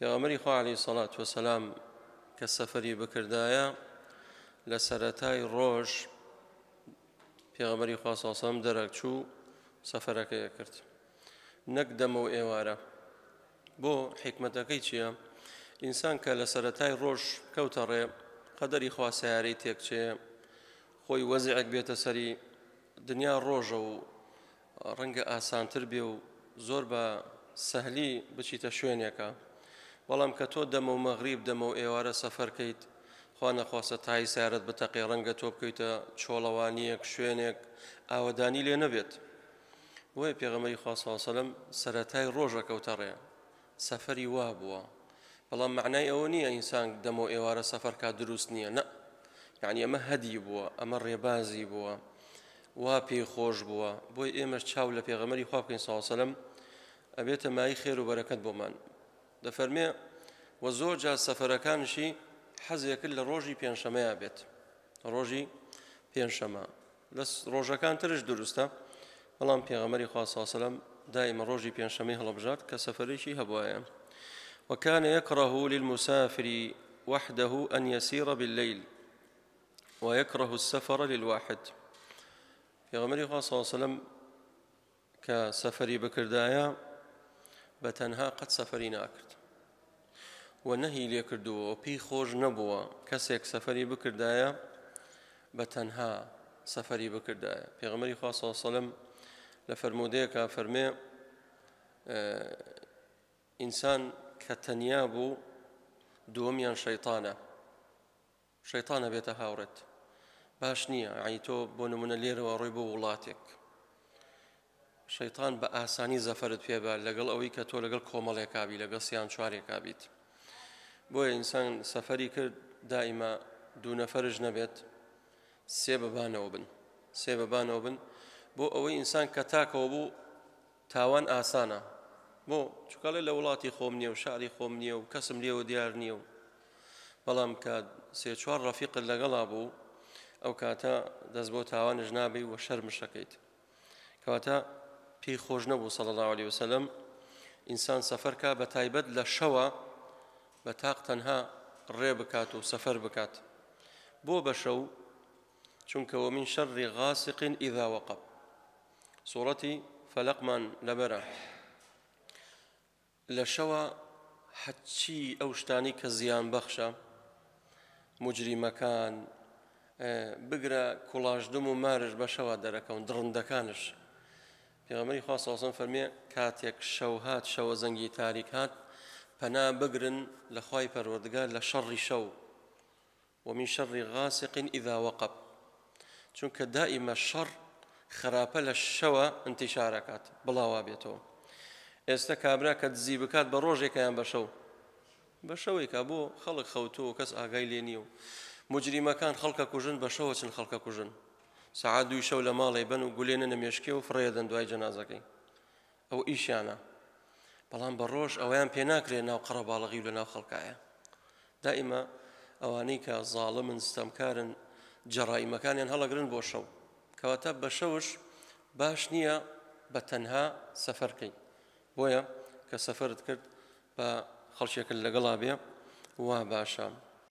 پیاوەمەری خوالی سەڵات وەسەسلام کە سەفری بکردایە لە سەتای ڕۆژ پیاغەمەری خواسەسەم دەرەک چوو سەفەرەکەیە کرد. نەک دەمە و ئێوارە. بۆ حکمەتەکەی چییە؟ ئینسان کە لە سەتای ڕۆژ کەوتە ڕێ قەدەری خواسیارەی تێکچێ، خۆی وەزیعک بێتە سەری دنیا ڕۆژە و ڕەنگە ئاسانتر بێ و زۆر بە سەهلی بچیتە شوێنێکە. بەڵام کە تۆ دەمە و مەغریب دەمە و ئێوارە سەفەرکەیت خوا نەخواستە تای سارت بتەقی ڕەنگە تۆ بکەیتە چۆڵەوانیەک شوێنێک ئاوەدانی لێ نەبێت وای پێغەمەری خواسەسەلم سەتای ڕۆژەکەوتەڕێ سەفەری وا بووە بەڵام معنای ئەوە نییە ئینسان دەمە و ئێوارە سەفەرکە دروست نییە نە یعنی ئەمە هەدی بووە ئەمە ڕێبازی بووە وا پێی خۆش بووە بۆی ئێمەش چاو لە پێغەمەری خوابکەین ساوسەلم ئەبێتە مای خێر و بەرەکەت بۆمان دەفەرمێ كان و زۆر جا روجي حەزیەکرد لە ڕۆژی پێنجشەمەیە بێت ڕۆژی پێنجشەمە لە ڕۆژەکان ترش صلى الله عليه وسلم دائما روجي ڕۆژی پێنجشەمەی هەڵبژات كسفر شيء هبوايا وكان يكره للمسافر وحده أن يسير بالليل ويكره السفر للواحد في غمري عليه وسلم كسفري بكردايا بتنها قد سفرين أكرت و نەهی لێ کردووە و پێی خۆش نەبووە کەسێک سەفری بکردایە بە تەنها سەفری بکردایە پێغمەری خوا سەلم لە فەرمودەیەکە فەرمێ ئینسان کە تەنیا بوو دووەمیان شەیتانە شەیتانە بێتە هاوڕێت باش نییە ئای تۆ بۆ نمونە لێرەوە ڕێ بۆ وڵاتێک شەیتان بە ئاسانی زەفرت پێبە لەگەڵ ئەوەی کە تۆ لەگەڵ کۆمەڵێکابی لەگەڵ سیان چوارێکابیت بۆیە ئینسان سەفەری کرد دائیما دوو نەفەرش نەبێت سێ بەبانەوە بن سێ بەبانەوە بن بۆ ئەوەی ئینسان کە تاکەوە بوو تاوان ئاسانە بۆ چکەڵێ لە وڵاتی خۆم نییە و شاری خۆم نییە و کەسم لێوە دیار نییە و بەڵام کە سێ چوار ڕەفیقت لەگەڵا بوو ئەو کاتە دەست بۆ تاوانش نابی وە شەرمشەکەیت کەواتە پێی خۆش نەبوو سەڵ الله عليه وسلم ئینسان سەفەرکە بە تایبەت لە شەوە بتاق تنها تەنها ڕێ بکات و سەفەر بکات بۆ بەشە و چونکەەوە من شەڕی غاسقین ئیدا وەقب سوورەتی فەلەقمان لەبەرە لە شەوە حەچی ئەو شتانی کە زیان بەخشە مجریمەکان بگرە کوڵاشدم و مارش بەشەوە دەرەکەون درڕندەکانش پێغەمەری خواستسن فەرمیێ کاتێک شەو هات شەوە زەنگی تاریک هات پەنا بگرن لە خی پەروەردگار لە شەڕی شەو و من شەڕی غاسقین ئیداوەقب چونکە دائیمە شەڕ خراپە لە شەوە انتیشارەکات بڵاوا بێتەوە ئێستا کابرا کە دزی بکات بە ڕۆژێکیان بە شەو بە شەوێکە بۆ خەڵک خەوتووە کەس ئاگای لێ نییە و مجریمەکان خەڵکە کوژن بە شەوە چن خەڵکە کوژن سەعاد دوی شەو لە ماڵی بن و گولێنە نەمێشکی و فڕێدەن دوای جەنازەکەی ئەو ئیشیانە بەڵام بە ڕۆژ ئەویان پێ ناکرێت ناو قڕە باڵغی لە ناو خەڵکایە دائیمە ئەوانەی کە زاڵمن ستەمکارن جەڕایمەکانیان هەڵەگرن بۆ شەو کەواتە بە شەوش باش نییە بە تەنها سەفەرکەین بۆیە کە سەفرت کرد بە خەڵشێکن لەگەڵا بێ وا باشە.